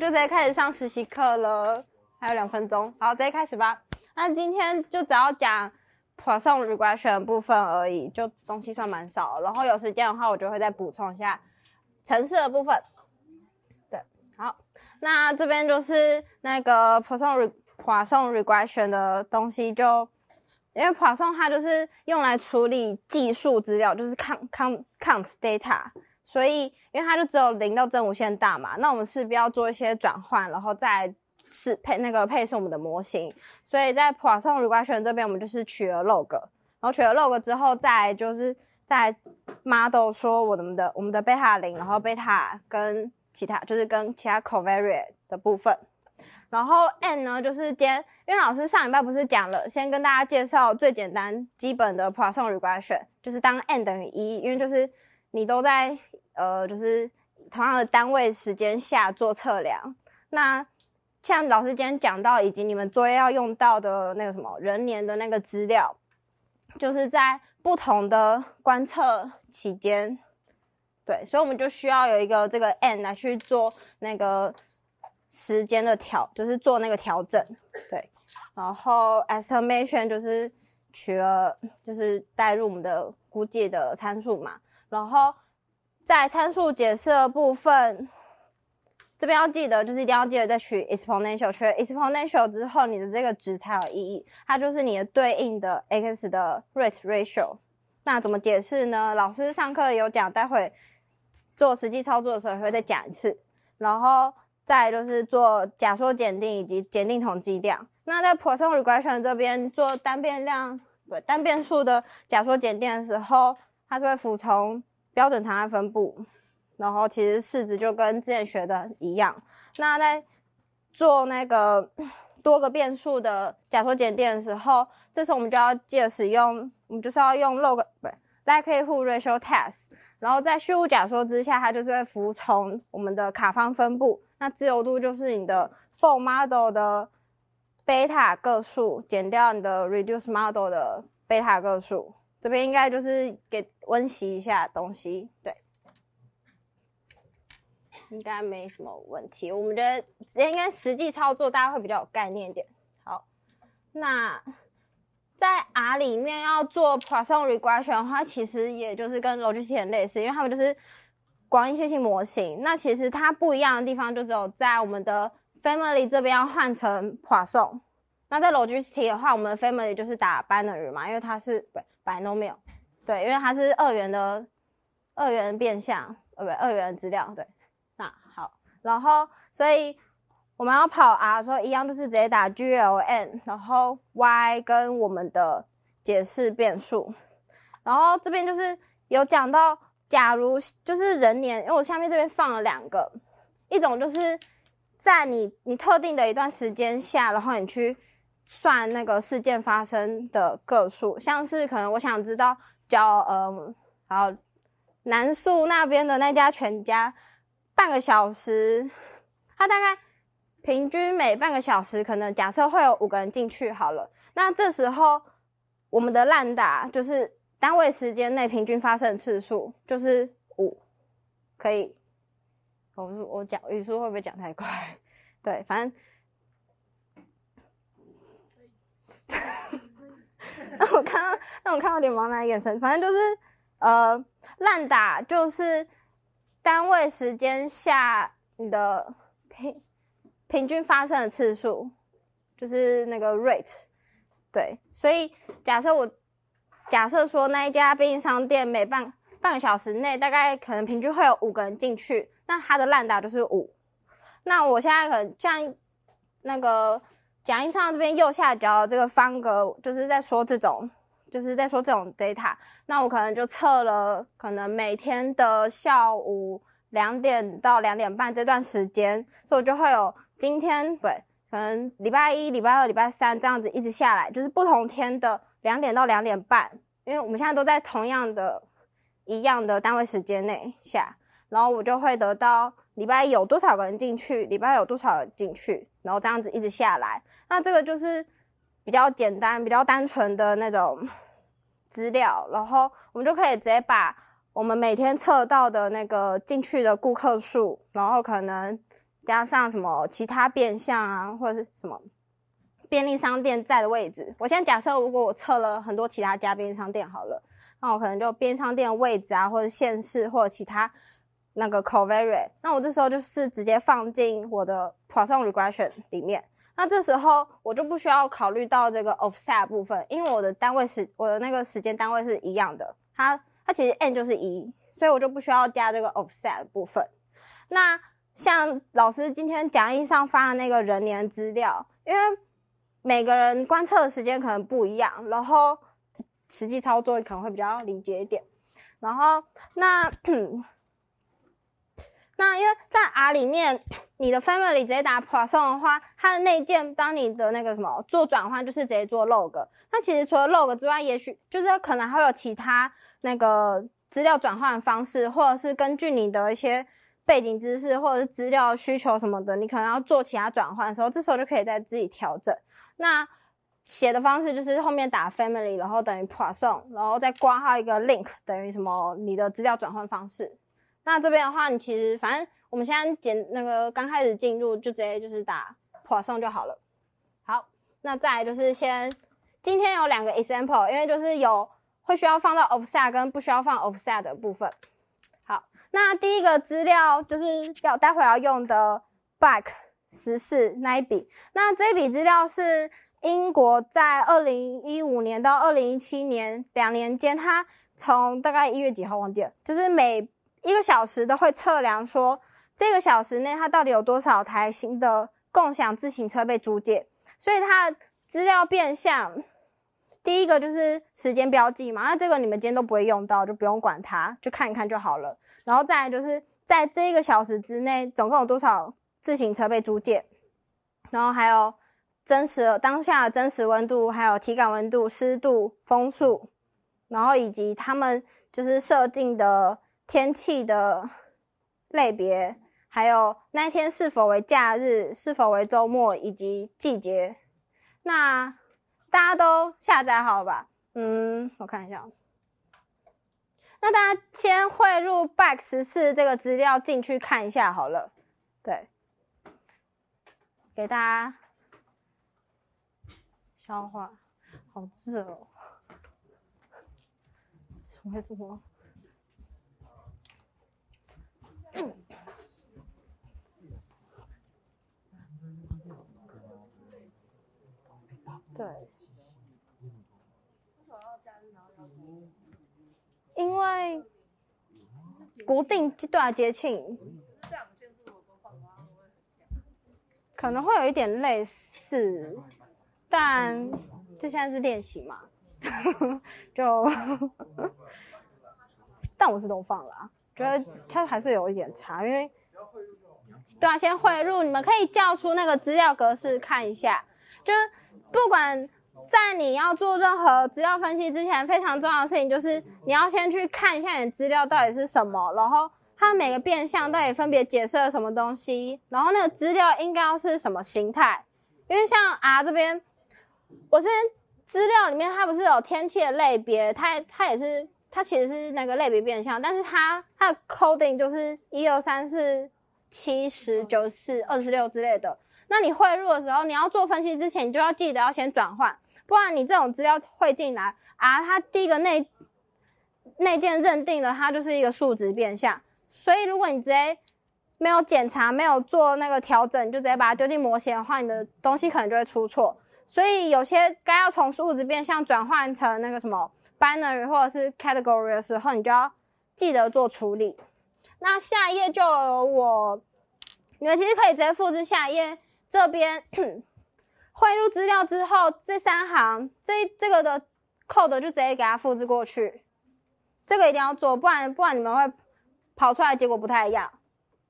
就直接开始上实习课了，还有两分钟，好，直接开始吧。那今天就只要讲 Python Regression 部分而已，就东西算蛮少。然后有时间的话，我就会再补充一下城市的部分。对，好，那这边就是那个 Python Python Regression 的东西，就因为 Python 它就是用来处理技术资料，就是 count count count data。所以，因为它就只有零到正无限大嘛，那我们势必要做一些转换，然后再适配那个配送我们的模型。所以在 Poisson Regression 这边，我们就是取了 log，然后取了 log 之后，再就是在 model 说我们的我们的贝塔零，然后贝塔跟其他就是跟其他 covariate 的部分，然后 n 呢就是今天，因为老师上礼拜不是讲了，先跟大家介绍最简单基本的 Poisson Regression，就是当 n 等于一，因为就是你都在。呃，就是同样的单位时间下做测量。那像老师今天讲到，以及你们作业要用到的那个什么人年的那个资料，就是在不同的观测期间，对，所以我们就需要有一个这个 n 来去做那个时间的调，就是做那个调整，对。然后 estimation 就是取了，就是带入我们的估计的参数嘛，然后。在参数解释部分，这边要记得，就是一定要记得再取 exponential，取 exponential 之后，你的这个值才有意义。它就是你的对应的 x 的 rate ratio。那怎么解释呢？老师上课有讲，待会做实际操作的时候会再讲一次。然后再就是做假说检定以及检定统计量。那在 p e r s o n regression 这边做单变量不单变数的假说检定的时候，它是会服从标准常态分布，然后其实式子就跟之前学的一样。那在做那个多个变数的假说检定的时候，这时候我们就要借使用，我们就是要用 log 不是 likelihood ratio test。然后在虚无假说之下，它就是会服从我们的卡方分布，那自由度就是你的 f o l model 的贝塔个数减掉你的 r e d u c e model 的贝塔个数。这边应该就是给温习一下东西，对，应该没什么问题。我们觉得这边实际操作大家会比较有概念点。好，那在 R 里面要做 p a r s i a l Regression 的话，其实也就是跟 Logistic 类似，因为他们就是广义线性模型。那其实它不一样的地方就只有在我们的 Family 这边要换成 p a r t i o n 那在 logistics 的话，我们 family 就是打 binary 嘛，因为它是不对 binary，对，因为它是二元的二元变相，呃不二元资料，对。那好，然后所以我们要跑 R 的时候一样就是直接打 g l n 然后 y 跟我们的解释变数，然后这边就是有讲到，假如就是人年，因为我下面这边放了两个，一种就是在你你特定的一段时间下，然后你去算那个事件发生的个数，像是可能我想知道，叫然好，南树那边的那家全家，半个小时，他大概平均每半个小时可能假设会有五个人进去好了，那这时候我们的烂打就是单位时间内平均发生的次数就是五，可以，我我讲语速会不会讲太快？对，反正。那我看，到，那我看到点然的眼神，反正就是，呃，烂打就是单位时间下你的平平均发生的次数，就是那个 rate。对，所以假设我假设说那一家便利商店每半半个小时内大概可能平均会有五个人进去，那他的烂打就是五。那我现在可像那个。讲义上这边右下角这个方格，就是在说这种，就是在说这种 data。那我可能就测了，可能每天的下午两点到两点半这段时间，所以我就会有今天对，可能礼拜一、礼拜二、礼拜三这样子一直下来，就是不同天的两点到两点半，因为我们现在都在同样的、一样的单位时间内下，然后我就会得到。礼拜有多少个人进去？礼拜有多少进去？然后这样子一直下来，那这个就是比较简单、比较单纯的那种资料。然后我们就可以直接把我们每天测到的那个进去的顾客数，然后可能加上什么其他变相啊，或者是什么便利商店在的位置。我现在假设，如果我测了很多其他家便利商店，好了，那我可能就便利商店的位置啊，或者县市或者其他。那个 c o v a r i a e 那我这时候就是直接放进我的 p a r t s o n regression 里面。那这时候我就不需要考虑到这个 offset 部分，因为我的单位是我的那个时间单位是一样的，它它其实 n 就是一，所以我就不需要加这个 offset 部分。那像老师今天讲义上发的那个人年资料，因为每个人观测的时间可能不一样，然后实际操作可能会比较理解一点。然后那。那因为在 R 里面，你的 family 直接打 pluson 的话，它的内建当你的那个什么做转换，就是直接做 log。那其实除了 log 之外，也许就是可能还有其他那个资料转换方式，或者是根据你的一些背景知识，或者是资料需求什么的，你可能要做其他转换的时候，这时候就可以再自己调整。那写的方式就是后面打 family，然后等于 pluson，然后再挂号一个 link 等于什么你的资料转换方式。那这边的话，你其实反正我们现在简那个刚开始进入就直接就是打发送就好了。好，那再来就是先今天有两个 example，因为就是有会需要放到 offset 跟不需要放 offset 的部分。好，那第一个资料就是要待会要用的 back 十四那一笔。那这笔资料是英国在二零一五年到二零一七年两年间，它从大概一月几号忘记了，就是每一个小时的会测量说，这个小时内它到底有多少台新的共享自行车被租借，所以它资料变相。第一个就是时间标记嘛，那这个你们今天都不会用到，就不用管它，就看一看就好了。然后再就是在这个小时之内，总共有多少自行车被租借，然后还有真实当下真实温度，还有体感温度、湿度、风速，然后以及他们就是设定的。天气的类别，还有那一天是否为假日、是否为周末以及季节。那大家都下载好吧？嗯，我看一下。那大家先汇入 Back 十四这个资料进去看一下好了。对，给大家消化。好热哦！什么什么？对，因为国定这段节庆可能会有一点类似，但这现在是练习嘛，就 但我自动放了。觉得它还是有一点差，因为对啊，先汇入，你们可以叫出那个资料格式看一下。就是不管在你要做任何资料分析之前，非常重要的事情就是你要先去看一下你的资料到底是什么，然后它每个变相到底分别解释了什么东西，然后那个资料应该要是什么形态。因为像啊这边，我这边资料里面它不是有天气的类别，它它也是。它其实是那个类别变相，但是它它的 coding 就是一、二、三、四、七、十、九、四、二、十六之类的。那你汇入的时候，你要做分析之前，你就要记得要先转换，不然你这种资料汇进来啊，它第一个内内件认定的它就是一个数值变相。所以如果你直接没有检查、没有做那个调整，就直接把它丢进模型的话，你的东西可能就会出错。所以有些该要从数值变相转换成那个什么。binary 或者是 category 的时候，你就要记得做处理。那下一页就有我，你们其实可以直接复制下一页这边 汇入资料之后，这三行这这个的 code 就直接给它复制过去，这个一定要做，不然不然你们会跑出来结果不太一样。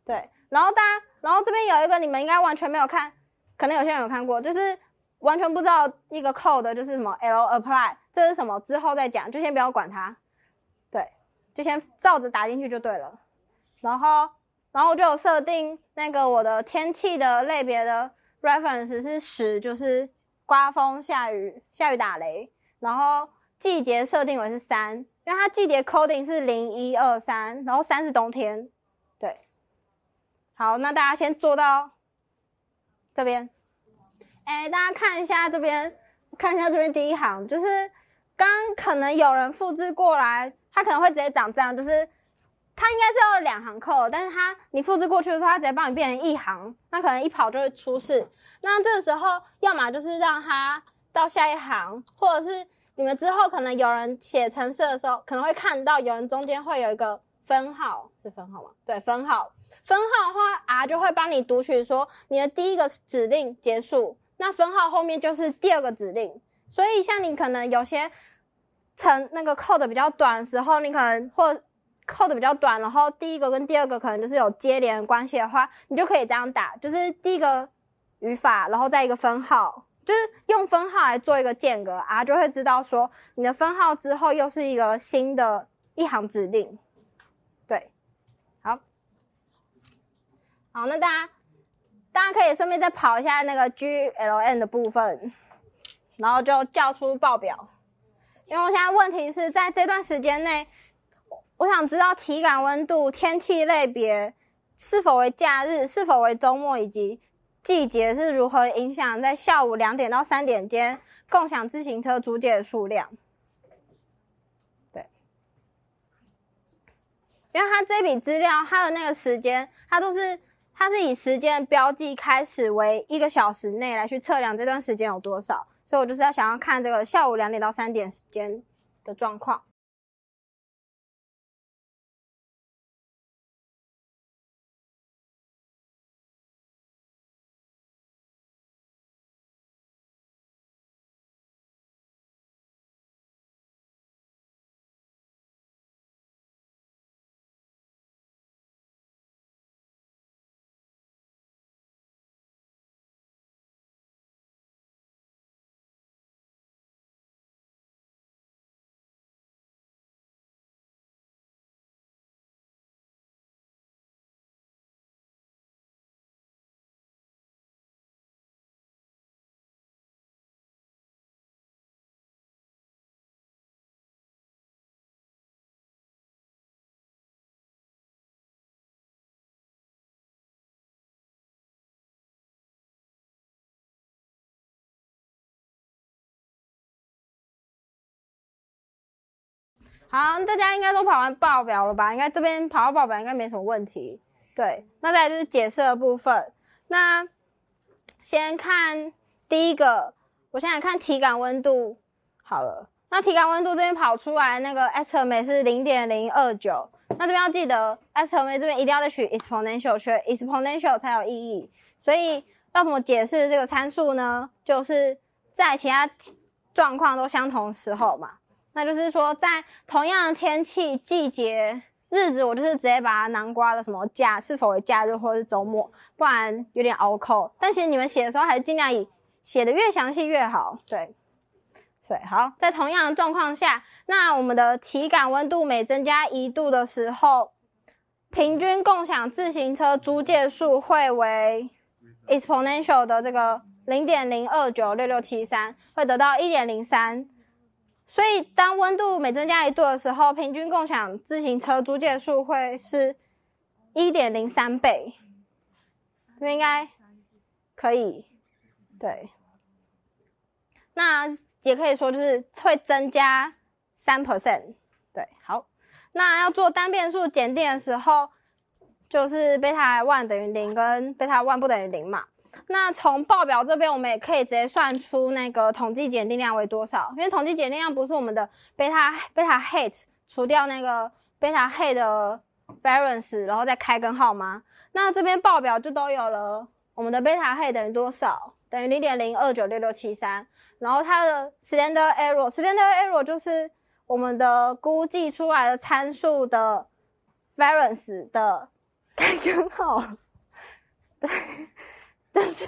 对，然后大家，然后这边有一个你们应该完全没有看，可能有些人有看过，就是完全不知道一个 code 就是什么 lapply。这是什么？之后再讲，就先不要管它。对，就先照着打进去就对了。然后，然后我就有设定那个我的天气的类别的 reference 是十，就是刮风下雨，下雨打雷。然后季节设定为是三，因为它季节 coding 是零一二三，然后三是冬天。对，好，那大家先坐到这边。哎，大家看一下这边，看一下这边第一行就是。刚可能有人复制过来，它可能会直接长这样，就是它应该是要两行扣，但是它你复制过去的时候，它直接帮你变成一行，那可能一跑就会出事。那这个时候，要么就是让它到下一行，或者是你们之后可能有人写程式的时候，可能会看到有人中间会有一个分号，是分号吗？对，分号。分号的话 r 就会帮你读取说你的第一个指令结束，那分号后面就是第二个指令。所以像你可能有些。成那个扣的比较短时候，你可能或扣的比较短，然后第一个跟第二个可能就是有接连关系的话，你就可以这样打，就是第一个语法，然后再一个分号，就是用分号来做一个间隔啊，就会知道说你的分号之后又是一个新的一行指令。对，好，好，那大家大家可以顺便再跑一下那个 G L N 的部分，然后就叫出报表。因为我现在问题是在这段时间内，我想知道体感温度、天气类别是否为假日、是否为周末，以及季节是如何影响在下午两点到三点间共享自行车租借的数量。对，因为他这笔资料，他的那个时间，他都是他是以时间标记开始为一个小时内来去测量这段时间有多少。所以，我就是要想要看这个下午两点到三点时间的状况。好，大家应该都跑完报表了吧？应该这边跑完报表应该没什么问题。对，那再来就是解释的部分。那先看第一个，我现在看体感温度好了。那体感温度这边跑出来那个 S 和每是零点零二九。那这边要记得 S 和每这边一定要在取 exponential，取 exponential 才有意义。所以要怎么解释这个参数呢？就是在其他状况都相同时候嘛。那就是说，在同样的天气、季节、日子，我就是直接把南瓜的什么假是否为假日或者是周末，不然有点拗口。但其实你们写的时候还是尽量以写的越详细越好。对，对，好，在同样的状况下，那我们的体感温度每增加一度的时候，平均共享自行车租借数会为 exponential 的这个零点零二九六六七三，会得到一点零三。所以，当温度每增加一度的时候，平均共享自行车租借数会是一点零三倍，应该可以，对。那也可以说就是会增加三 percent，对。好，那要做单变数检验的时候，就是贝塔 t one 等于零跟贝塔 t one 不等于零嘛。那从报表这边，我们也可以直接算出那个统计检定量为多少，因为统计检定量不是我们的贝塔贝塔 hat 除掉那个贝塔 hat 的 variance，然后再开根号吗？那这边报表就都有了，我们的贝塔 hat 等于多少？等于零点零二九六六七三，然后它的 standard error，standard error 就是我们的估计出来的参数的 variance 的 开根号，对。就是，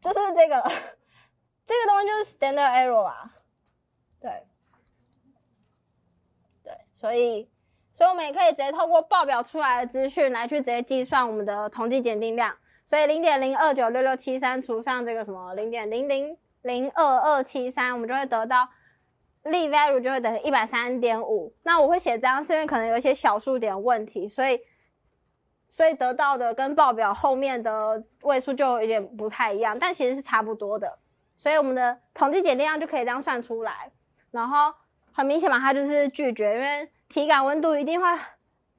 就是这个，了，这个东西就是 standard error 啊，对，对，所以，所以我们也可以直接透过报表出来的资讯来去直接计算我们的统计检定量。所以零点零二九六六七三除上这个什么零点零零零二二七三，我们就会得到，t value 就会等于一百三点五。那我会写这样是因为可能有一些小数点问题，所以。所以得到的跟报表后面的位数就有点不太一样，但其实是差不多的。所以我们的统计检量就可以这样算出来。然后很明显嘛，他就是拒绝，因为体感温度一定会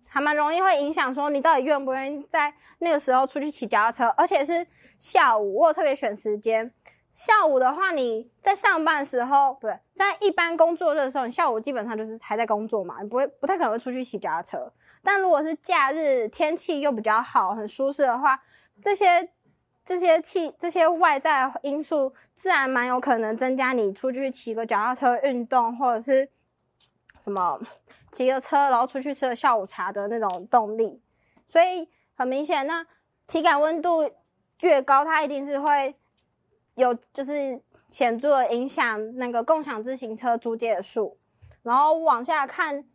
还蛮容易会影响说你到底愿不愿意在那个时候出去骑脚踏车，而且是下午，我特别选时间。下午的话，你在上班时候不对，在一般工作日的时候，你下午基本上就是还在工作嘛，你不会不太可能会出去骑脚踏车。但如果是假日，天气又比较好，很舒适的话，这些这些气这些外在因素，自然蛮有可能增加你出去骑个脚踏车运动，或者是什么骑个车，然后出去吃个下午茶的那种动力。所以很明显，那体感温度越高，它一定是会。有就是显著的影响那个共享自行车租借数，然后往下看，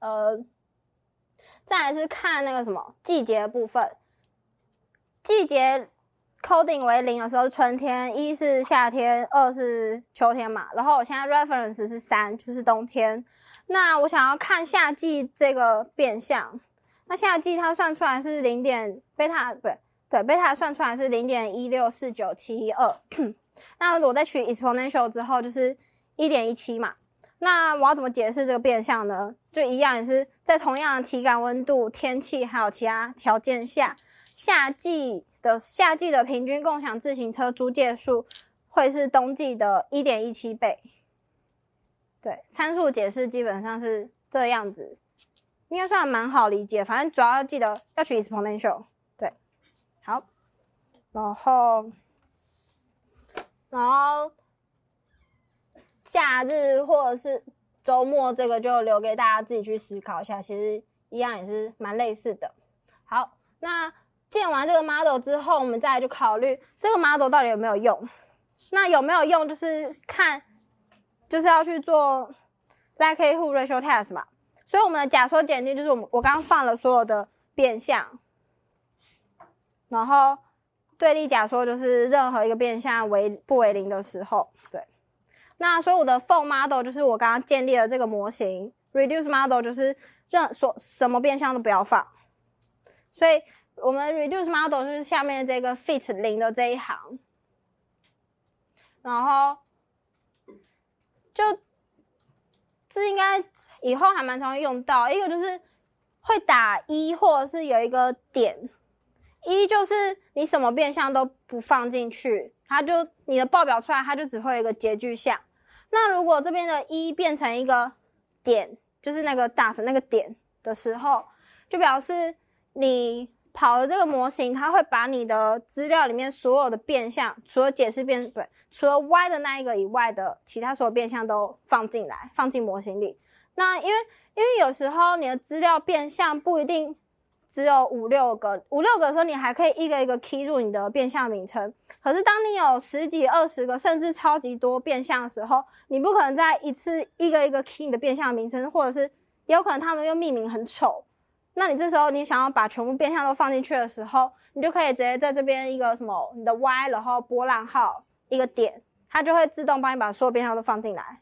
呃，再来是看那个什么季节部分。季节 coding 为零的时候，春天一是夏天，二是秋天嘛。然后我现在 reference 是三，就是冬天。那我想要看夏季这个变相，那夏季它算出来是零点贝塔不对。对，贝塔算出来是零点一六四九七二。那我在取 exponential 之后就是一点一七嘛。那我要怎么解释这个变相呢？就一样也是在同样的体感温度、天气还有其他条件下，夏季的夏季的平均共享自行车租借数会是冬季的一点一七倍。对，参数解释基本上是这样子，应该算蛮好理解。反正主要记得要取 exponential。然后，然后，假日或者是周末，这个就留给大家自己去思考一下。其实一样也是蛮类似的。好，那建完这个 model 之后，我们再来就考虑这个 model 到底有没有用。那有没有用，就是看，就是要去做 likelihood ratio test 嘛。所以我们的假说简历就是我们我刚放了所有的变相，然后。对立假说就是任何一个变相为不为零的时候，对。那所以我的 f o r l model 就是我刚刚建立了这个模型，reduce model 就是任说什么变相都不要放。所以我们 reduce model 就是下面这个 fit 零的这一行，然后就这应该以后还蛮常用到，一个就是会打一，或者是有一个点。一就是你什么变相都不放进去，它就你的报表出来，它就只会有一个截距项。那如果这边的一变成一个点，就是那个大，的那个点的时候，就表示你跑的这个模型，它会把你的资料里面所有的变相，除了解释变不对，除了 Y 的那一个以外的其他所有变相都放进来，放进模型里。那因为因为有时候你的资料变相不一定。只有五六个，五六个的时候你还可以一个一个 key 入你的变相名称。可是当你有十几、二十个，甚至超级多变相的时候，你不可能再一次一个一个 key 你的变相名称，或者是有可能他们又命名很丑。那你这时候你想要把全部变相都放进去的时候，你就可以直接在这边一个什么你的 y，然后波浪号一个点，它就会自动帮你把所有变相都放进来。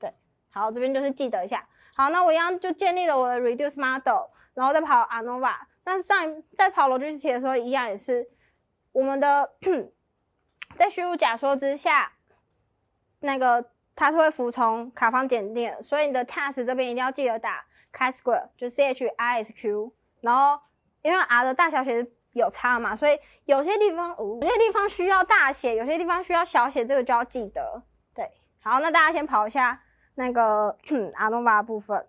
对，好，这边就是记得一下。好，那我一样就建立了我的 reduce model。然后再跑 ANOVA，那上在跑楼吉斯题的时候一样也是，我们的在虚无假说之下，那个它是会服从卡方检验，所以你的 t a s k 这边一定要记得打 Chi-Square，就 C-H-I-S-Q，然后因为 R 的大小写是有差嘛，所以有些地方，有些地方需要大写，有些地方需要小写，这个就要记得。对，好，那大家先跑一下那个 ANOVA 部分。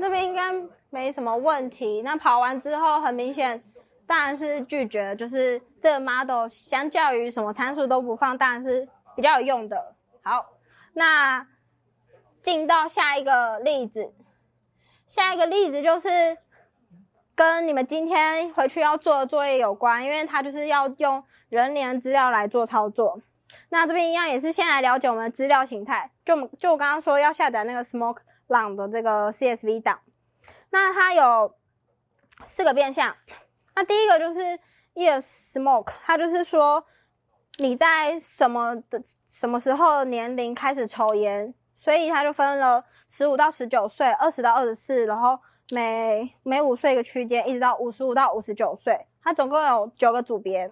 这边应该没什么问题。那跑完之后，很明显，当然是拒绝。就是这个 model 相较于什么参数都不放，当然是比较有用的。好，那进到下一个例子。下一个例子就是跟你们今天回去要做的作业有关，因为它就是要用人脸资料来做操作。那这边一样也是先来了解我们的资料形态。就就我刚刚说要下载那个 smoke。朗的这个 CSV 档，那它有四个变相，那第一个就是 Yes Smoke，它就是说你在什么的什么时候年龄开始抽烟，所以它就分了十五到十九岁、二十到二十四，然后每每五岁一个区间，一直到五十五到五十九岁，它总共有九个组别。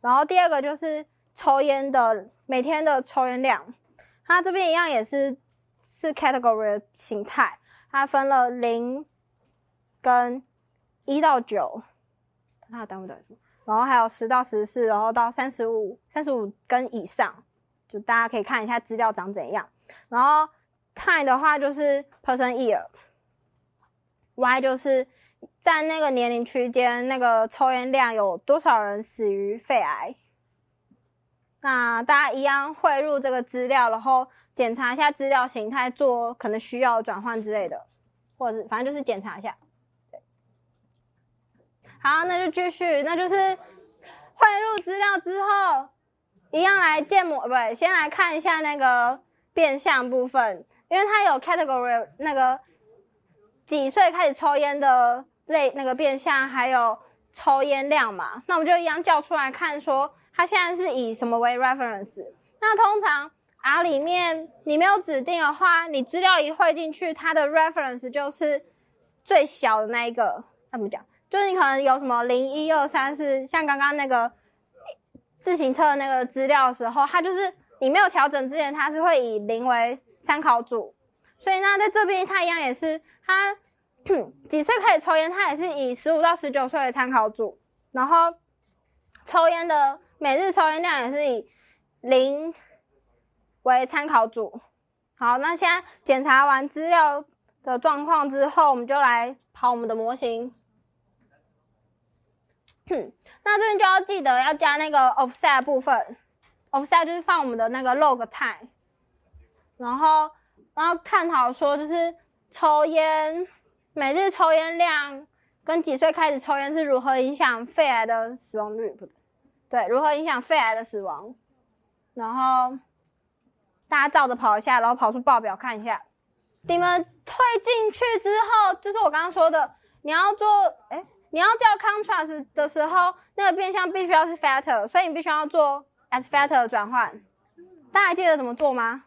然后第二个就是抽烟的每天的抽烟量，它这边一样也是。是 category 形态，它分了零跟一到九，它的单位等什么？然后还有十到十四，然后到三十五、三十五跟以上，就大家可以看一下资料长怎样。然后 time 的话就是 person year，y 就是在那个年龄区间，那个抽烟量有多少人死于肺癌？那大家一样汇入这个资料，然后检查一下资料形态，做可能需要转换之类的，或者是反正就是检查一下。好，那就继续，那就是汇入资料之后，一样来建模，不，先来看一下那个变相部分，因为它有 category 那个几岁开始抽烟的类，那个变相还有抽烟量嘛，那我们就一样叫出来看说。它现在是以什么为 reference？那通常 R 里面你没有指定的话，你资料一汇进去，它的 reference 就是最小的那一个。那怎么讲？就是你可能有什么零一二三四，像刚刚那个自行车那个资料的时候，它就是你没有调整之前，它是会以零为参考组。所以呢，在这边它一样也是，它 几岁可以抽烟，它也是以十五到十九岁为参考组，然后抽烟的。每日抽烟量也是以零为参考组。好，那现在检查完资料的状况之后，我们就来跑我们的模型。那这边就要记得要加那个 offset 部分，offset 就是放我们的那个 log time。然后，然后探讨说，就是抽烟、每日抽烟量跟几岁开始抽烟是如何影响肺癌的死亡率。对，如何影响肺癌的死亡？然后大家照着跑一下，然后跑出报表看一下。你们退进去之后，就是我刚刚说的，你要做，哎，你要叫 contrast 的时候，那个变相必须要是 f a t e r 所以你必须要做 as f a t e r 转换。大家记得怎么做吗？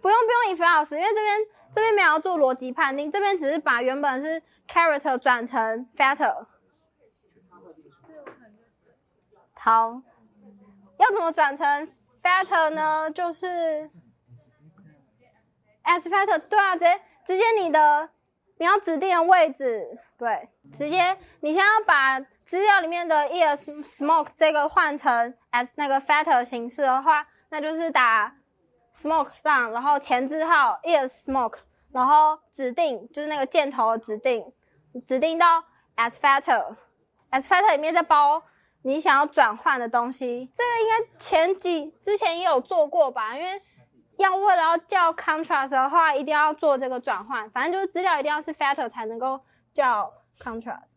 不用不用 if else，因为这边这边没有做逻辑判定，这边只是把原本是 character 转成 f a t e r 好，要怎么转成 fatter 呢？就是 as fatter，对啊，直接直接你的你要指定的位置，对，直接你先要把资料里面的 ears smoke 这个换成 as 那个 fatter 形式的话，那就是打 smoke 上，然后前字号 ears smoke，然后指定就是那个箭头指定指定到 as fatter，as fatter 里面再包。你想要转换的东西，这个应该前几之前也有做过吧？因为要为了要叫 contrast 的话，一定要做这个转换。反正就是资料一定要是 fatal 才能够叫 contrast。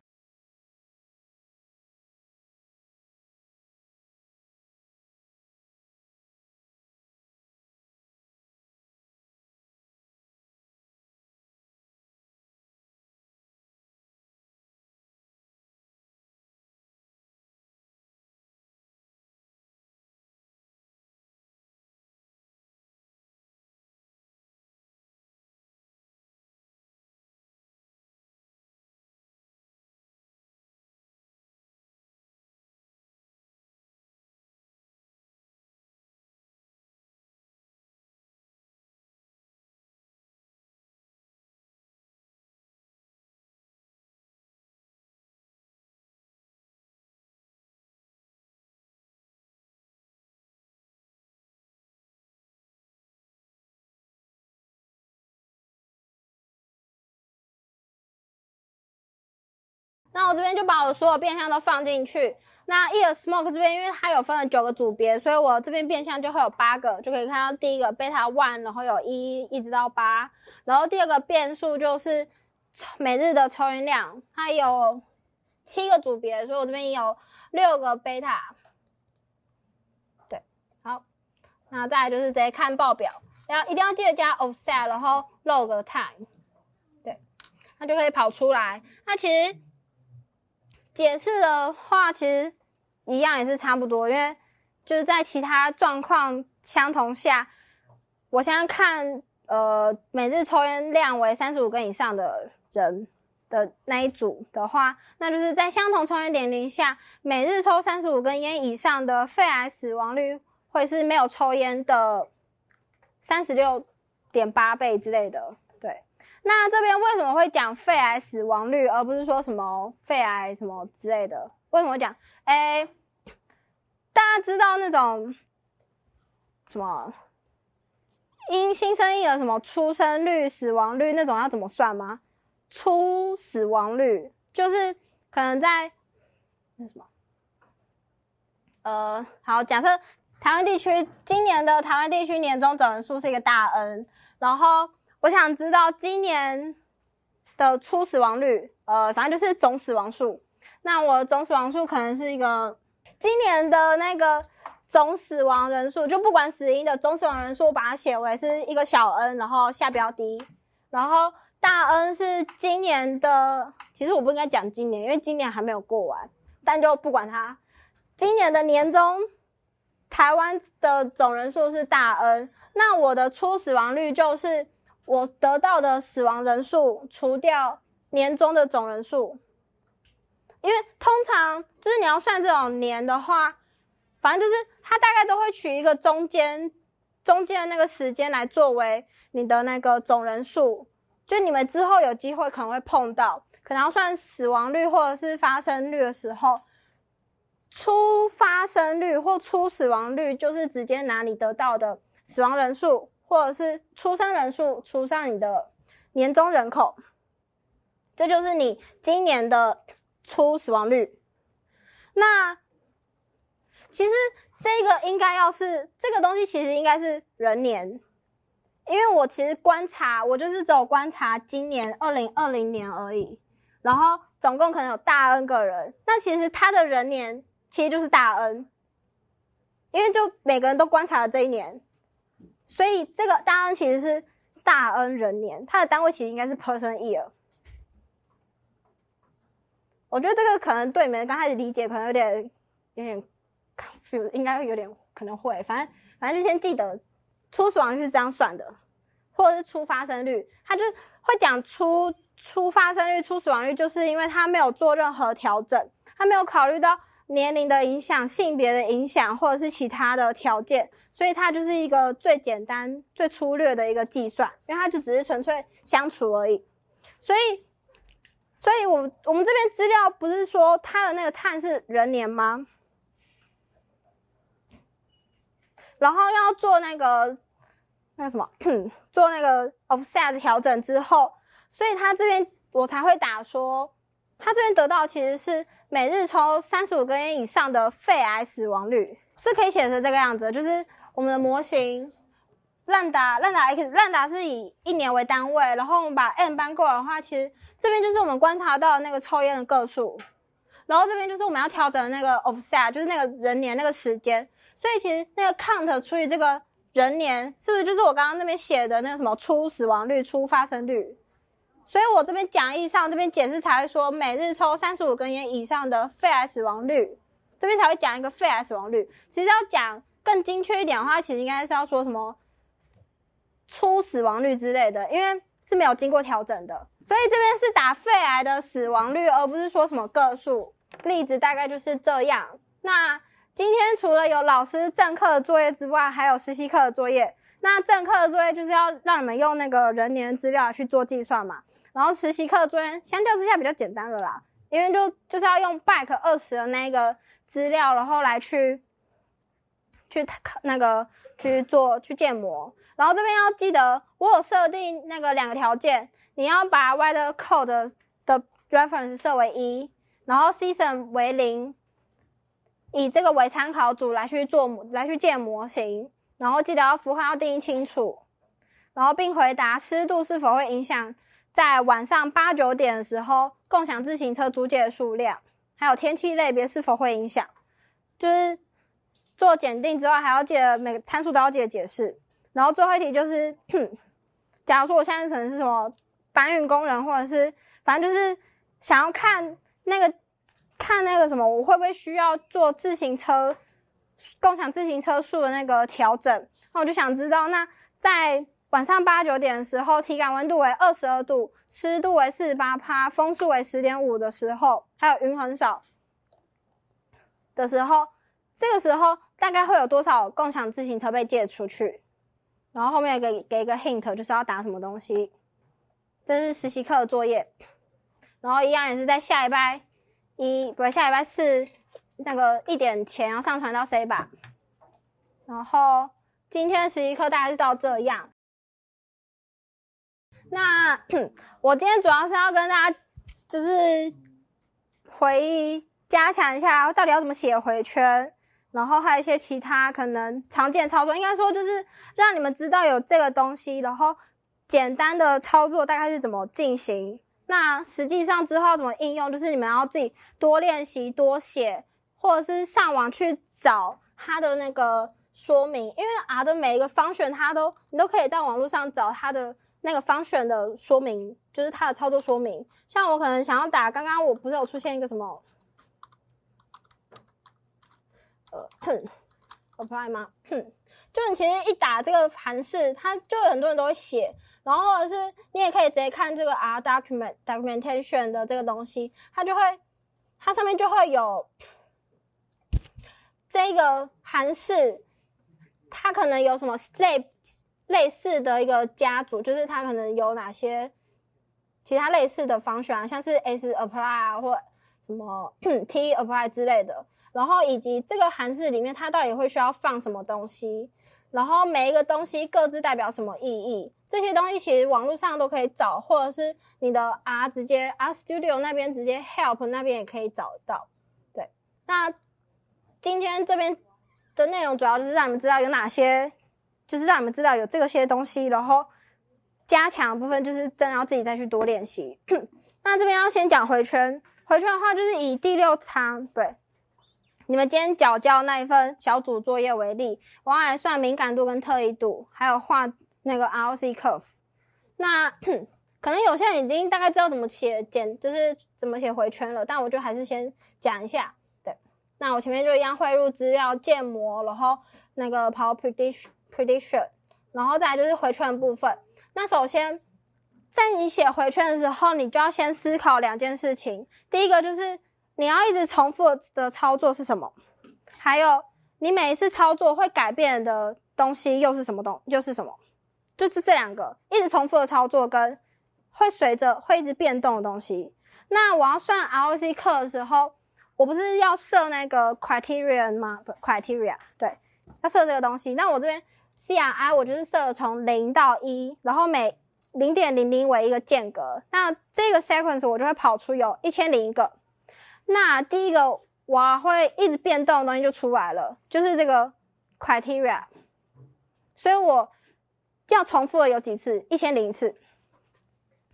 那我这边就把我所有变相都放进去。那 e-smoke a r 这边，因为它有分了九个组别，所以我这边变相就会有八个，就可以看到第一个 beta one，然后有一一直到八。然后第二个变数就是每日的抽烟量，它有七个组别，所以我这边有六个 beta。对，好，那再来就是直接看报表，然后一定要记得加 offset，然后 log time，对，那就可以跑出来。那其实。解释的话，其实一样也是差不多，因为就是在其他状况相同下，我现在看呃每日抽烟量为三十五根以上的人的那一组的话，那就是在相同抽烟年龄下，每日抽三十五根烟以上的肺癌死亡率会是没有抽烟的三十六点八倍之类的。那这边为什么会讲肺癌死亡率，而不是说什么肺癌什么之类的？为什么讲？哎，大家知道那种什么因新生儿什么出生率、死亡率那种要怎么算吗？出死亡率就是可能在那什么？呃，好，假设台湾地区今年的台湾地区年终总人数是一个大 N，然后。我想知道今年的初死亡率，呃，反正就是总死亡数。那我总死亡数可能是一个今年的那个总死亡人数，就不管死因的总死亡人数，把它写为是一个小 n，然后下标 d，然后大 N 是今年的。其实我不应该讲今年，因为今年还没有过完，但就不管它，今年的年终台湾的总人数是大 N。那我的初死亡率就是。我得到的死亡人数除掉年终的总人数，因为通常就是你要算这种年的话，反正就是它大概都会取一个中间中间的那个时间来作为你的那个总人数。就你们之后有机会可能会碰到，可能要算死亡率或者是发生率的时候，初发生率或初死亡率就是直接拿你得到的死亡人数。或者是出生人数除上你的年终人口，这就是你今年的初死亡率。那其实这个应该要是这个东西，其实应该是人年，因为我其实观察，我就是只有观察今年二零二零年而已。然后总共可能有大 N 个人，那其实他的人年其实就是大 N，因为就每个人都观察了这一年。所以这个大 N 其实是大 N 人年，它的单位其实应该是 person year。我觉得这个可能对你们刚开始理解可能有点有点 confused，应该会有点可能会，反正反正就先记得出死亡是这样算的，或者是出发生率，它就会讲出出发生率、出死亡率，就是因为它没有做任何调整，它没有考虑到。年龄的影响、性别的影响，或者是其他的条件，所以它就是一个最简单、最粗略的一个计算，因为它就只是纯粹相处而已。所以，所以我我们这边资料不是说它的那个碳是人年吗？然后要做那个那什么，做那个 offset 调整之后，所以它这边我才会打说。它这边得到其实是每日抽三十五根烟以上的肺癌死亡率，是可以写成这个样子，就是我们的模型，乱达，乱达 x，兰达是以一年为单位，然后我们把 m 搬过来的话，其实这边就是我们观察到那个抽烟的个数，然后这边就是我们要调整的那个 offset，就是那个人年那个时间，所以其实那个 count 除以这个人年，是不是就是我刚刚那边写的那个什么初死亡率、初发生率？所以我这边讲义上这边解释才会说每日抽三十五根烟以上的肺癌死亡率，这边才会讲一个肺癌死亡率。其实要讲更精确一点的话，其实应该是要说什么初死亡率之类的，因为是没有经过调整的。所以这边是打肺癌的死亡率，而不是说什么个数。例子大概就是这样。那今天除了有老师正课的作业之外，还有实习课的作业。那正课的作业就是要让你们用那个人年资料去做计算嘛。然后实习课作业相较之下比较简单的啦，因为就就是要用 back 二十的那个资料，然后来去去那个去做去建模。然后这边要记得，我有设定那个两个条件，你要把 w t e r code 的 reference 设为一，然后 season 为零，以这个为参考组来去做来去建模型。然后记得要符号要定义清楚，然后并回答湿度是否会影响。在晚上八九点的时候，共享自行车租借的数量，还有天气类别是否会影响？就是做检定之后，还要解每个参数都要解解释。然后最后一题就是，假如说我现在能是什么搬运工人，或者是反正就是想要看那个看那个什么，我会不会需要做自行车共享自行车数的那个调整？那我就想知道，那在。晚上八九点的时候，体感温度为二十二度，湿度为四十八帕，风速为十点五的时候，还有云很少的时候，这个时候大概会有多少共享自行车被借出去？然后后面给给一个 hint，就是要打什么东西？这是实习课的作业。然后一样也是在下一拜一，不，下一拜四那个一点前要上传到 C 吧。然后今天实习课大概是到这样。那 我今天主要是要跟大家，就是回加强一下到底要怎么写回圈，然后还有一些其他可能常见操作，应该说就是让你们知道有这个东西，然后简单的操作大概是怎么进行。那实际上之后怎么应用，就是你们要自己多练习多写，或者是上网去找它的那个说明，因为啊的每一个方选它都你都可以在网络上找它的。那个 function 的说明，就是它的操作说明。像我可能想要打，刚刚我不是有出现一个什么，呃，a p p l y 吗？哼，就你其实一打这个函数，它就很多人都会写。然后或者是，你也可以直接看这个 R document documentation 的这个东西，它就会，它上面就会有这个函数，它可能有什么类。类似的一个家族，就是它可能有哪些其他类似的方式啊，像是 S apply 啊，或什么 T apply 之类的，然后以及这个函式里面它到底会需要放什么东西，然后每一个东西各自代表什么意义，这些东西其实网络上都可以找，或者是你的 R 直接 R studio 那边直接 help 那边也可以找到。对，那今天这边的内容主要就是让你们知道有哪些。就是让你们知道有这些东西，然后加强部分就是真要自己再去多练习。那这边要先讲回圈，回圈的话就是以第六堂对你们今天脚教那一份小组作业为例，我要算敏感度跟特异度，还有画那个 ROC curve。那 可能有些人已经大概知道怎么写简，就是怎么写回圈了，但我就还是先讲一下。对，那我前面就一样汇入资料建模，然后那个 power prediction。Pretty sure，然后再来就是回圈的部分。那首先，在你写回圈的时候，你就要先思考两件事情。第一个就是你要一直重复的操作是什么，还有你每一次操作会改变的东西又是什么东，又是什么？就是这两个，一直重复的操作跟会随着会一直变动的东西。那我要算 L O C 课的时候，我不是要设那个 criterion 吗？不，criteria，对，要设这个东西。那我这边。C R I 我就是设从零到一，然后每零点零零为一个间隔，那这个 sequence 我就会跑出有一千零一个。那第一个我会一直变动的东西就出来了，就是这个 criteria。所以我这样重复了有几次，一千零一次。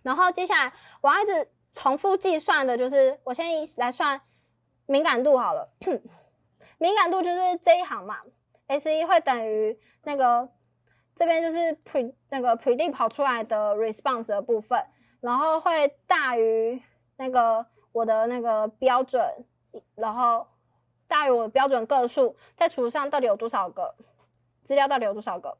然后接下来我要一直重复计算的，就是我先来算敏感度好了。敏感度就是这一行嘛。S 一会等于那个这边就是 pre 那个 pre c t 跑出来的 response 的部分，然后会大于那个我的那个标准，然后大于我标准个数，在除上到底有多少个资料，到底有多少个。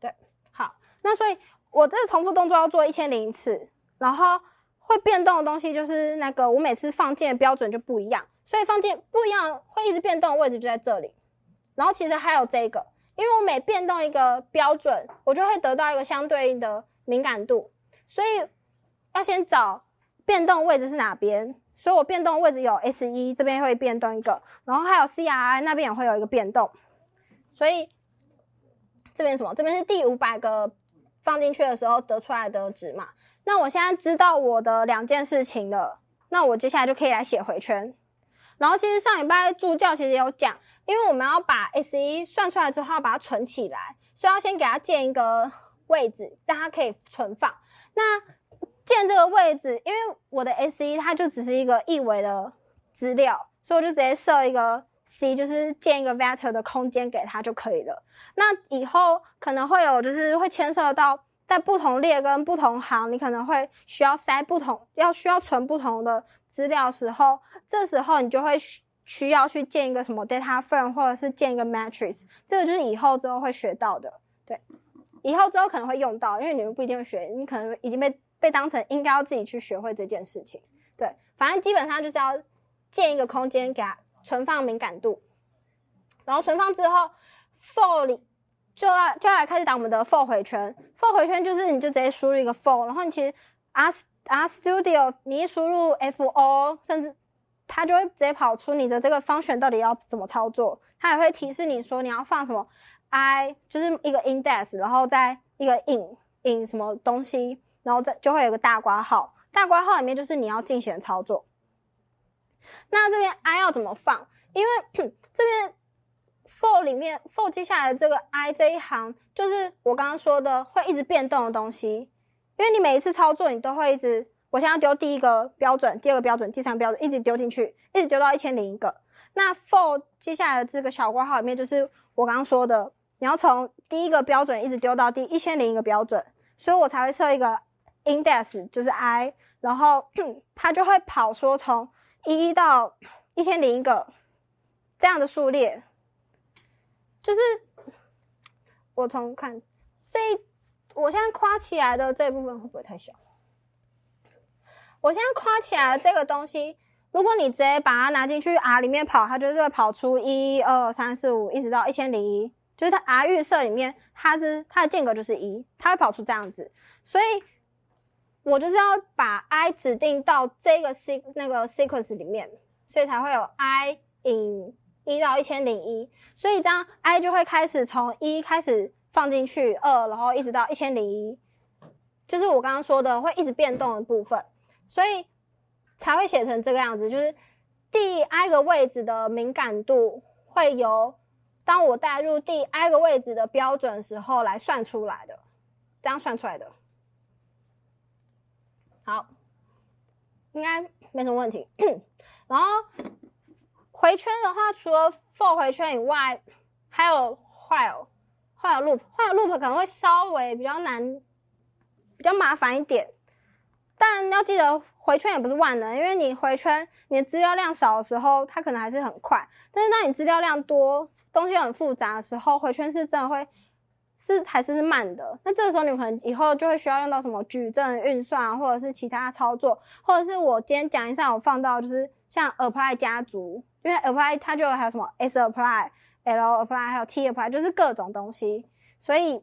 对，好，那所以我这个重复动作要做一千零一次，然后会变动的东西就是那个我每次放进的标准就不一样，所以放进不一样会一直变动的位置就在这里。然后其实还有这个，因为我每变动一个标准，我就会得到一个相对应的敏感度，所以要先找变动位置是哪边。所以我变动位置有 S 一这边会变动一个，然后还有 CRI 那边也会有一个变动，所以这边什么？这边是第五百个放进去的时候得出来的值嘛？那我现在知道我的两件事情了，那我接下来就可以来写回圈。然后其实上礼拜助教其实有讲，因为我们要把 S 一算出来之后，把它存起来，所以要先给它建一个位置，让它可以存放。那建这个位置，因为我的 S 一它就只是一个一维的资料，所以我就直接设一个 C，就是建一个 vector 的空间给它就可以了。那以后可能会有，就是会牵涉到。在不同列跟不同行，你可能会需要塞不同，要需要存不同的资料的时候，这时候你就会需要去建一个什么 data frame，或者是建一个 matrix。这个就是以后之后会学到的，对。以后之后可能会用到，因为你们不一定会学，你可能已经被被当成应该要自己去学会这件事情，对。反正基本上就是要建一个空间给它存放敏感度，然后存放之后，for。就要就来开始打我们的 for 回圈，for 回圈就是你就直接输入一个 for，然后你其实 as as studio，你一输入 fo，甚至它就会直接跑出你的这个方选到底要怎么操作，它也会提示你说你要放什么 i，就是一个 index，然后再一个 in i n 什么东西，然后再就会有个大括号，大括号里面就是你要进行操作。那这边 i 要怎么放？因为 这边。for 里面，for 接下来的这个 i 这一行，就是我刚刚说的会一直变动的东西，因为你每一次操作，你都会一直，我现在丢第一个标准，第二个标准，第三个标准，一直丢进去，一直丢到一千零一个。那 for 接下来的这个小括号里面，就是我刚刚说的，你要从第一个标准一直丢到第一千零一个标准，所以我才会设一个 index，就是 i，然后 它就会跑说从一到一千零一个这样的数列。就是我从看这，我现在夸起来的这一部分会不会太小？我现在夸起来的这个东西，如果你直接把它拿进去 r 里面跑，它就是会跑出一、二、三、四、五，一直到一千零一。就是它 r 预设里面，它是它的间隔就是一，它会跑出这样子。所以我就是要把 i 指定到这个 s e q u c 那个 sequence 里面，所以才会有 i in。一到一千零一，所以当 i 就会开始从一开始放进去二，然后一直到一千零一，就是我刚刚说的会一直变动的部分，所以才会写成这个样子，就是第 i 个位置的敏感度会由当我带入第 i 个位置的标准时候来算出来的，这样算出来的，好，应该没什么问题，然后。回圈的话，除了 for 回圈以外，还有 while，还 i loop，还 i loop 可能会稍微比较难，比较麻烦一点。但要记得回圈也不是万能，因为你回圈，你的资料量少的时候，它可能还是很快。但是当你资料量多，东西很复杂的时候，回圈是真的会是还是是慢的。那这个时候，你们可能以后就会需要用到什么矩阵运算或者是其他操作，或者是我今天讲一下，我放到就是像 apply 家族。因为 apply 它就还有什么 s apply、l apply，还有 t apply，就是各种东西，所以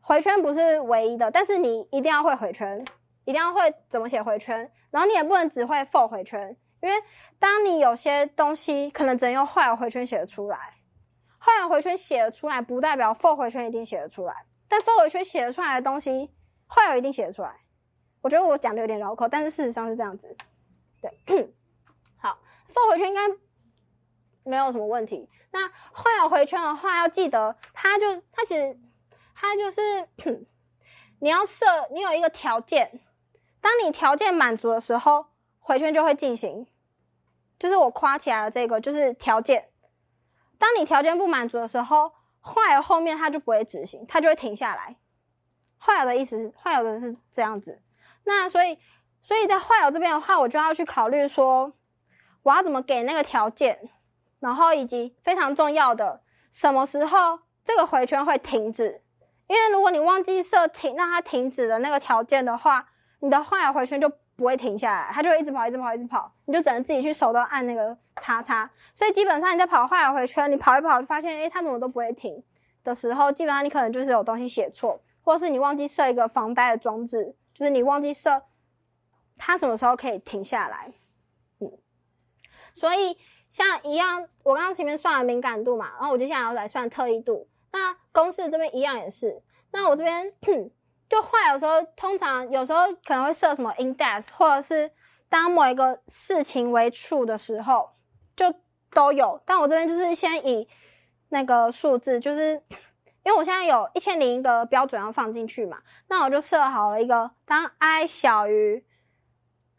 回圈不是唯一的，但是你一定要会回圈，一定要会怎么写回圈，然后你也不能只会 for 回圈，因为当你有些东西可能只有坏有回圈写得出来，坏有回圈写得出来，不代表 for 回圈一定写得出来，但 for 回圈写得出来的东西，坏有一定写得出来。我觉得我讲的有点绕口，但是事实上是这样子，对，好。放回圈应该没有什么问题。那坏有回圈的话，要记得它就它其实它就是 你要设，你有一个条件，当你条件满足的时候，回圈就会进行。就是我夸起来的这个，就是条件。当你条件不满足的时候，坏了后面它就不会执行，它就会停下来。坏有的意思是坏有的是这样子。那所以所以在坏了这边的话，我就要去考虑说。我要怎么给那个条件，然后以及非常重要的，什么时候这个回圈会停止？因为如果你忘记设停，那它停止的那个条件的话，你的坏回圈就不会停下来，它就会一直跑，一直跑，一直跑，你就只能自己去手动按那个叉叉。所以基本上你在跑坏回圈，你跑一跑就发现，诶，它怎么都不会停的时候，基本上你可能就是有东西写错，或是你忘记设一个防呆的装置，就是你忘记设它什么时候可以停下来。所以像一样，我刚刚前面算完敏感度嘛，然后我接下来要来算特异度。那公式这边一样也是。那我这边 就坏，有时候通常有时候可能会设什么 index，或者是当某一个事情为 true 的时候就都有。但我这边就是先以那个数字，就是 因为我现在有一千零一个标准要放进去嘛，那我就设好了一个当 i 小于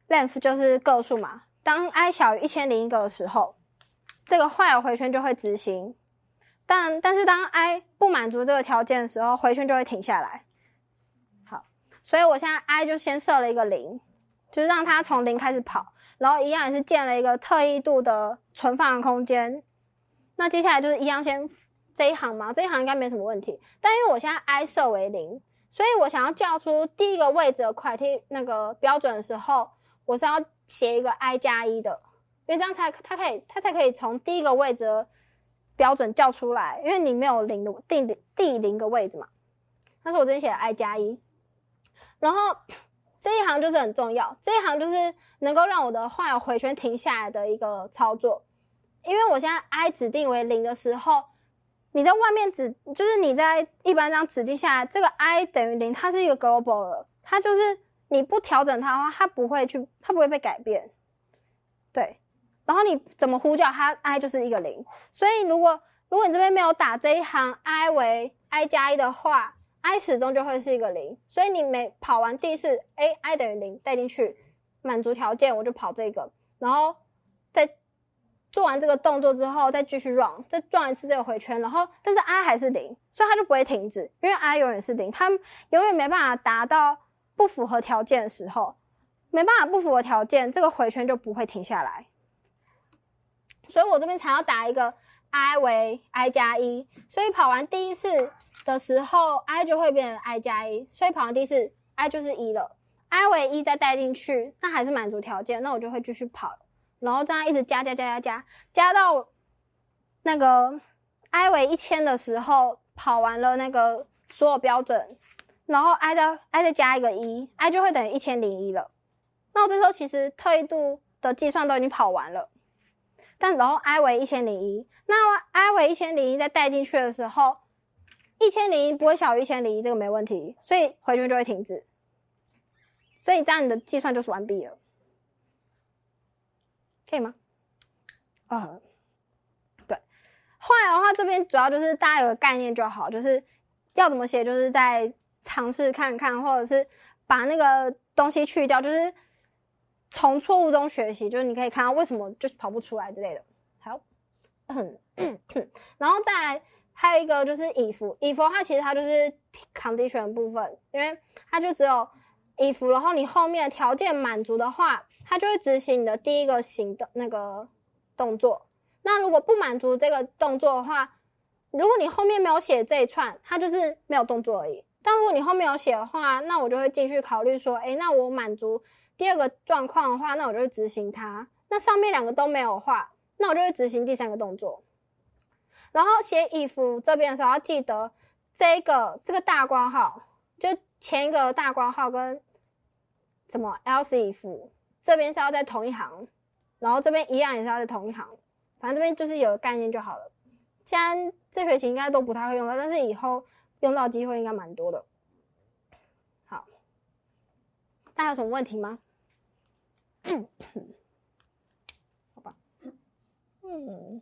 length 就是个数嘛。当 i 小于一千零一个的时候，这个坏的回圈就会执行，但但是当 i 不满足这个条件的时候，回圈就会停下来。好，所以我现在 i 就先设了一个零，就是让它从零开始跑，然后一样也是建了一个特异度的存放空间。那接下来就是一样先这一行嘛，这一行应该没什么问题。但因为我现在 i 设为零，所以我想要叫出第一个位置的快贴那个标准的时候。我是要写一个 i 加一的，因为这样才它可以，它才可以从第一个位置标准叫出来。因为你没有零的第第零个位置嘛。但是我之前写的 i 加一，然后这一行就是很重要，这一行就是能够让我的画有回圈停下来的一个操作。因为我现在 i 指定为零的时候，你在外面指，就是你在一般这样指定下来，这个 i 等于零，它是一个 global，它就是。你不调整它的话，它不会去，它不会被改变，对。然后你怎么呼叫它 i 就是一个零，所以如果如果你这边没有打这一行 i 为 i 加一的话，i 始终就会是一个零。所以你每跑完第次 a i 等于零带进去，满足条件我就跑这个，然后再做完这个动作之后，再继续 run，再转一次这个回圈，然后但是 i 还是零，所以它就不会停止，因为 i 永远是零，它永远没办法达到。不符合条件的时候，没办法不符合条件，这个回圈就不会停下来，所以我这边才要打一个 i 为 i 加一，所以跑完第一次的时候，i 就会变成 i 加一，所以跑完第一次，i 就是一了，i 为一再带进去，那还是满足条件，那我就会继续跑，然后这样一直加加加加加，加到那个 i 为一千的时候，跑完了那个所有标准。然后 i 的 i 再加一个一，i 就会等于一千零一了。那我这时候其实特异度的计算都已经跑完了，但然后 i 为一千零一，那 i 为一千零一再带进去的时候，一千零一不会小于一千零一，这个没问题，所以回圈就会停止。所以这样的计算就是完毕了，可以吗？啊，对。后来的话，这边主要就是大家有个概念就好，就是要怎么写，就是在。尝试看看，或者是把那个东西去掉，就是从错误中学习。就是你可以看到为什么就是跑不出来之类的。好，然后再来还有一个就是 if if 它其实它就是 condition 部分，因为它就只有 if，然后你后面的条件满足的话，它就会执行你的第一个行的那个动作。那如果不满足这个动作的话，如果你后面没有写这一串，它就是没有动作而已。但如果你后面有写的话，那我就会继续考虑说，哎，那我满足第二个状况的话，那我就会执行它。那上面两个都没有话，那我就会执行第三个动作。然后写 if 这边的时候，要记得这个这个大括号，就前一个大括号跟什么 else if 这边是要在同一行，然后这边一样也是要在同一行，反正这边就是有概念就好了。既然这学期应该都不太会用到，但是以后。用到机会应该蛮多的。好，大家有什么问题吗？好吧，嗯，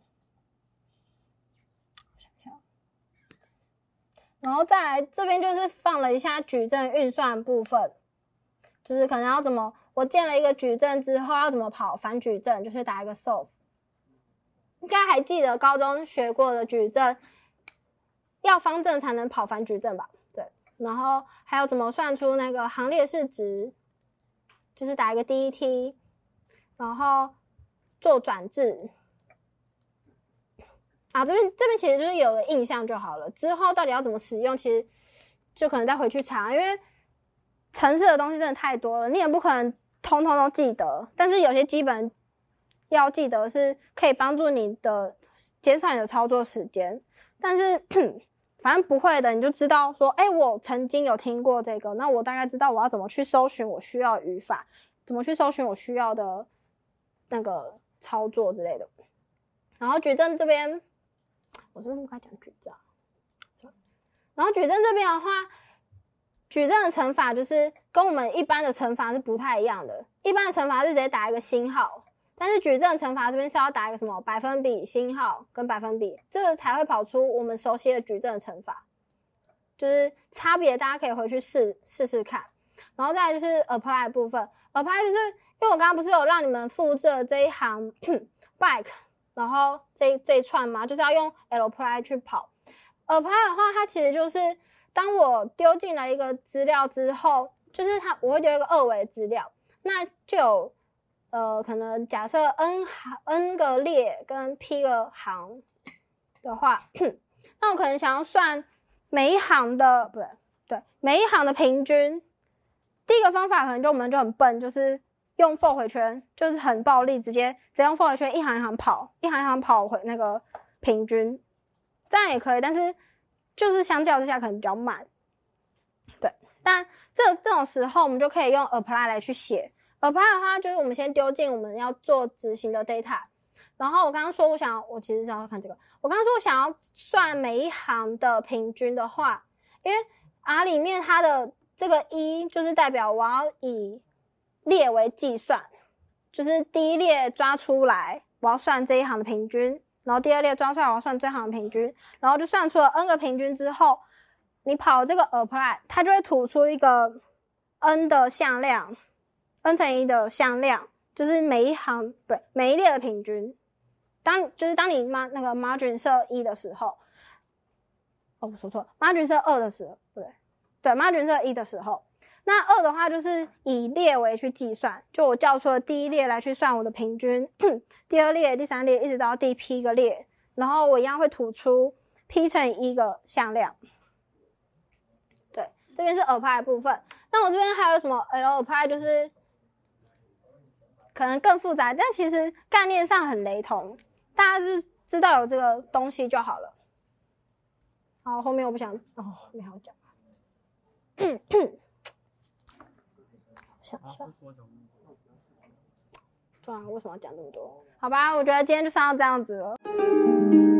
然后再来这边就是放了一下矩阵运算部分，就是可能要怎么我建了一个矩阵之后要怎么跑反矩阵，就是打一个 solve，应该还记得高中学过的矩阵。要方阵才能跑反矩阵吧？对，然后还有怎么算出那个行列式值，就是打一个 det，然后做转置啊。这边这边其实就是有了印象就好了。之后到底要怎么使用，其实就可能再回去查，因为城市的东西真的太多了，你也不可能通通都记得。但是有些基本要记得，是可以帮助你的减少你的操作时间，但是。反正不会的，你就知道说，哎，我曾经有听过这个，那我大概知道我要怎么去搜寻我需要语法，怎么去搜寻我需要的那个操作之类的。然后矩阵这边，我是不是应该讲矩阵？然后矩阵这边的话，矩阵的乘法就是跟我们一般的乘法是不太一样的，一般的乘法是直接打一个星号。但是矩阵乘法这边是要打一个什么百分比星号跟百分比，这个才会跑出我们熟悉的矩阵乘法，就是差别，大家可以回去试试试看。然后再来就是 apply 的部分，apply 就是因为我刚刚不是有让你们复制这一行 back，然后这这一串吗？就是要用 apply 去跑 apply 的话，它其实就是当我丢进来一个资料之后，就是它我会丢一个二维资料，那就有。呃，可能假设 n 行 n 个列跟 p 个行的话，那我可能想要算每一行的不对，对，每一行的平均。第一个方法可能就我们就很笨，就是用 for 回圈，就是很暴力，直接只用 for 回圈一行一行跑，一行一行跑回那个平均，这样也可以，但是就是相较之下可能比较慢。对，但这这种时候我们就可以用 apply 来去写。apply 的话，就是我们先丢进我们要做执行的 data，然后我刚刚说我想，我其实是要看这个。我刚刚说我想要算每一行的平均的话，因为 R 里面它的这个一就是代表我要以列为计算，就是第一列抓出来，我要算这一行的平均，然后第二列抓出来，我要算这行的平均，然后就算出了 n 个平均之后，你跑这个 apply，它就会吐出一个 n 的向量。n 乘一的向量就是每一行不对，每一列的平均。当就是当你 m a r 那个 margin 设一的时候，哦，我说错，margin 设二的时候，不对，对，margin 设一的时候，那二的话就是以列为去计算，就我叫出了第一列来去算我的平均，第二列、第三列一直到第 p 个列，然后我一样会吐出 p 乘一的向量。对，这边是耳派的部分。那我这边还有什么？L 耳派就是。可能更复杂，但其实概念上很雷同，大家就知道有这个东西就好了。好，后面我不想哦，没好讲。想一下，对啊，为什么要讲这么多？好吧，我觉得今天就上到这样子了。